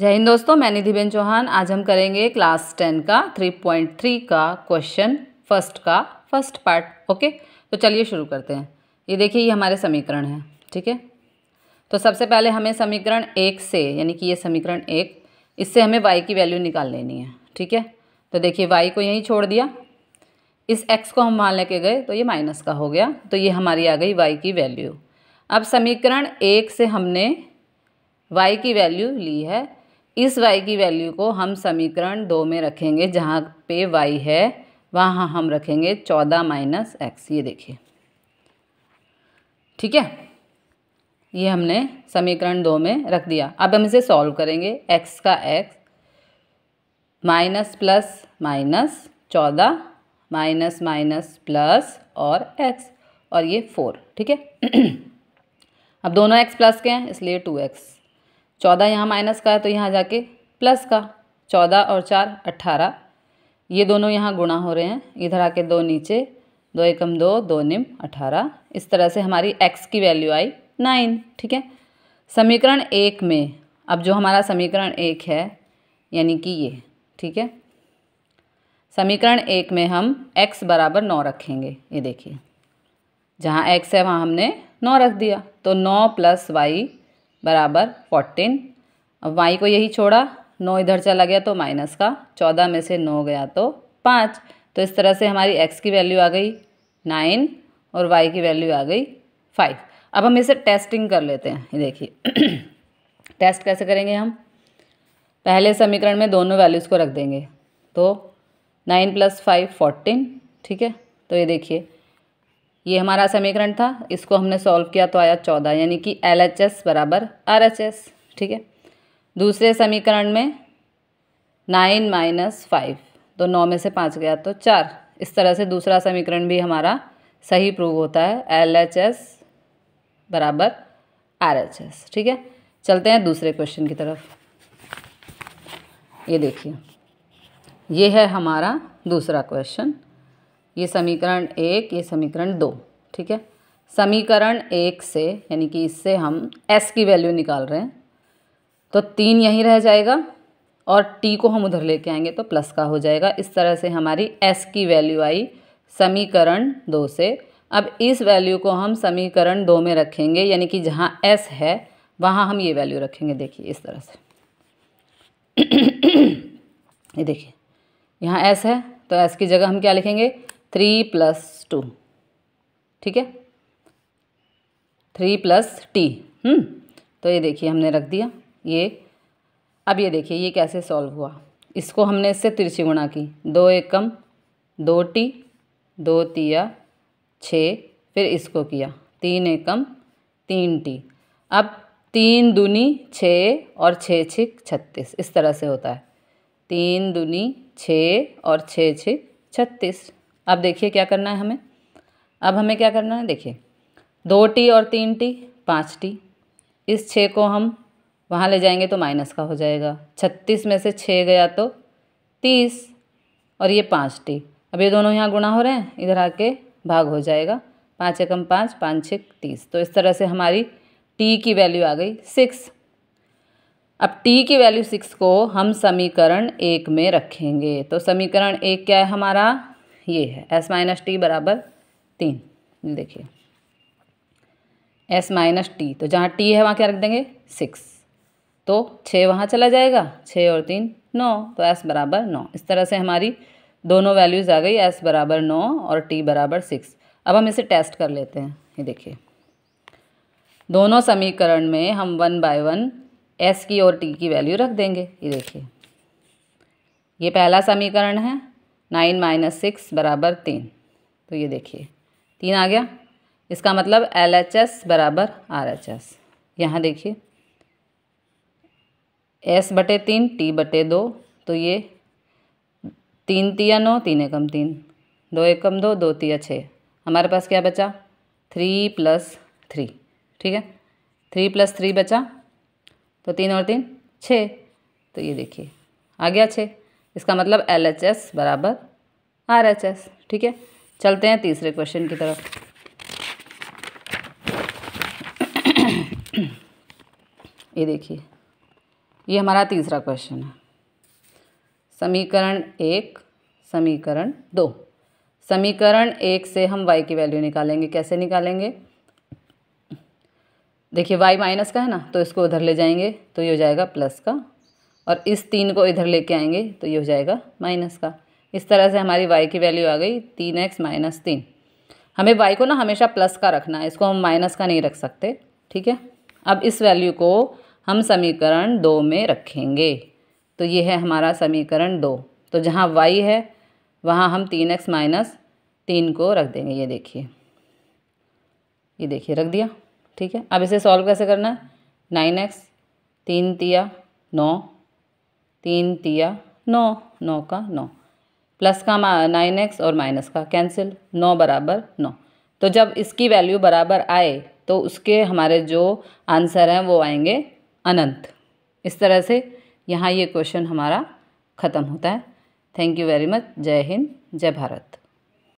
जय हिंद दोस्तों मैं निधिबेन चौहान आज हम करेंगे क्लास टेन का थ्री पॉइंट थ्री का क्वेश्चन फर्स्ट का फर्स्ट पार्ट ओके तो चलिए शुरू करते हैं ये देखिए ये हमारे समीकरण है ठीक है तो सबसे पहले हमें समीकरण एक से यानी कि ये समीकरण एक इससे हमें वाई की वैल्यू निकाल लेनी है ठीक है तो देखिए वाई को यहीं छोड़ दिया इस एक्स को हम मान लेके गए तो ये माइनस का हो गया तो ये हमारी आ गई वाई की वैल्यू अब समीकरण एक से हमने वाई की वैल्यू ली है इस y की वैल्यू को हम समीकरण दो में रखेंगे जहाँ पे y है वहाँ हम रखेंगे चौदह माइनस एक्स ये देखिए ठीक है ये हमने समीकरण दो में रख दिया अब हम इसे सॉल्व करेंगे एक्स का एक्स माइनस प्लस माइनस चौदह माइनस माइनस प्लस और एक्स और ये फोर ठीक है अब दोनों एक्स प्लस के हैं इसलिए टू एक्स चौदह यहाँ माइनस का है तो यहाँ जाके प्लस का चौदह और चार अट्ठारह ये दोनों यहाँ गुणा हो रहे हैं इधर आके दो नीचे दो एकम दो दो निम अठारह इस तरह से हमारी एक्स की वैल्यू आई नाइन ठीक है समीकरण एक में अब जो हमारा समीकरण एक है यानी कि ये ठीक है समीकरण एक में हम x बराबर नौ रखेंगे ये देखिए जहाँ x है वहाँ हमने नौ रख दिया तो नौ प्लस वाई बराबर फोर्टीन अब वाई को यही छोड़ा नौ इधर चला गया तो माइनस का चौदह में से नौ गया तो पाँच तो इस तरह से हमारी एक्स की वैल्यू आ गई नाइन और वाई की वैल्यू आ गई फाइव अब हम इसे टेस्टिंग कर लेते हैं ये देखिए टेस्ट कैसे करेंगे हम पहले समीकरण में दोनों वैल्यूज़ को रख देंगे तो नाइन प्लस फाइव फोर्टीन ठीक है तो ये देखिए ये हमारा समीकरण था इसको हमने सॉल्व किया तो आया चौदह यानी कि एल एच एस बराबर आर एच एस ठीक है दूसरे समीकरण में नाइन माइनस फाइव तो नौ में से पाँच गया तो चार इस तरह से दूसरा समीकरण भी हमारा सही प्रूव होता है एल एच एस बराबर आर एच एस ठीक है चलते हैं दूसरे क्वेश्चन की तरफ ये देखिए ये है हमारा दूसरा क्वेश्चन ये समीकरण एक ये समीकरण दो ठीक है समीकरण एक से यानी कि इससे हम एस की वैल्यू निकाल रहे हैं तो तीन यहीं रह जाएगा और टी को हम उधर लेके आएंगे तो प्लस का हो जाएगा इस तरह से हमारी एस की वैल्यू आई समीकरण दो से अब इस वैल्यू को हम समीकरण दो में रखेंगे यानी कि जहाँ एस है वहाँ हम ये वैल्यू रखेंगे देखिए इस तरह से ये देखिए यहाँ एस है तो एस की जगह हम क्या लिखेंगे थ्री प्लस टू ठीक है थ्री प्लस टी हम्म, तो ये देखिए हमने रख दिया ये अब ये देखिए ये कैसे सॉल्व हुआ इसको हमने इससे तिरछी गुणा की दो एक कम दो टी दो तिया छः फिर इसको किया तीन एकम तीन टी अब तीन दुनी छः और छः छिक छत्तीस इस तरह से होता है तीन दुनी छः और छः छिक छत्तीस अब देखिए क्या करना है हमें अब हमें क्या करना है देखिए दो टी और तीन टी पाँच टी इस छः को हम वहाँ ले जाएंगे तो माइनस का हो जाएगा छत्तीस में से छः गया तो तीस और ये पाँच टी अब ये दोनों यहाँ गुणा हो रहे हैं इधर आके भाग हो जाएगा पाँच एकम पाँच पाँच छः तीस तो इस तरह से हमारी टी की वैल्यू आ गई सिक्स अब टी की वैल्यू सिक्स को हम समीकरण एक में रखेंगे तो समीकरण एक क्या है हमारा ये है एस माइनस टी बराबर तीन देखिए एस माइनस टी तो जहाँ टी है वहाँ क्या रख देंगे सिक्स तो छः वहाँ चला जाएगा छः और तीन नौ तो एस बराबर नौ इस तरह से हमारी दोनों वैल्यूज़ आ गई एस बराबर नौ और टी बराबर सिक्स अब हम इसे टेस्ट कर लेते हैं ये देखिए दोनों समीकरण में हम वन बाय वन एस की और टी की वैल्यू रख देंगे ये देखिए ये पहला समीकरण है नाइन माइनस सिक्स बराबर तीन तो ये देखिए तीन आ गया इसका मतलब एल एच एस बराबर आर एच एस यहाँ देखिए एस बटे तीन टी बटे दो तो ये तीन तिया नौ तीन एकम तीन दो एकम दो दो तिया छः हमारे पास क्या बचा थ्री प्लस थ्री ठीक है थ्री प्लस थ्री बचा तो तीन और तीन छः तो ये देखिए आ गया छः इसका मतलब एल एच एस बराबर आर एच एस ठीक है चलते हैं तीसरे क्वेश्चन की तरफ ये देखिए ये हमारा तीसरा क्वेश्चन है समीकरण एक समीकरण दो समीकरण एक से हम y की वैल्यू निकालेंगे कैसे निकालेंगे देखिए y माइनस का है ना तो इसको उधर ले जाएंगे तो ये हो जाएगा प्लस का और इस तीन को इधर लेके आएंगे तो ये हो जाएगा माइनस का इस तरह से हमारी वाई की वैल्यू आ गई तीन एक्स माइनस तीन हमें वाई को ना हमेशा प्लस का रखना है इसको हम माइनस का नहीं रख सकते ठीक है अब इस वैल्यू को हम समीकरण दो में रखेंगे तो ये है हमारा समीकरण दो तो जहाँ वाई है वहाँ हम तीन एक्स माइनस तीन को रख देंगे ये देखिए ये देखिए रख दिया ठीक है अब इसे सॉल्व कैसे करना है नाइन एक्स तीन तिया नौ तीन तिया नौ नौ का नौ प्लस का नाइन एक्स और माइनस का कैंसिल नौ बराबर नौ तो जब इसकी वैल्यू बराबर आए तो उसके हमारे जो आंसर हैं वो आएंगे अनंत इस तरह से यहाँ ये क्वेश्चन हमारा ख़त्म होता है थैंक यू वेरी मच जय हिंद जय भारत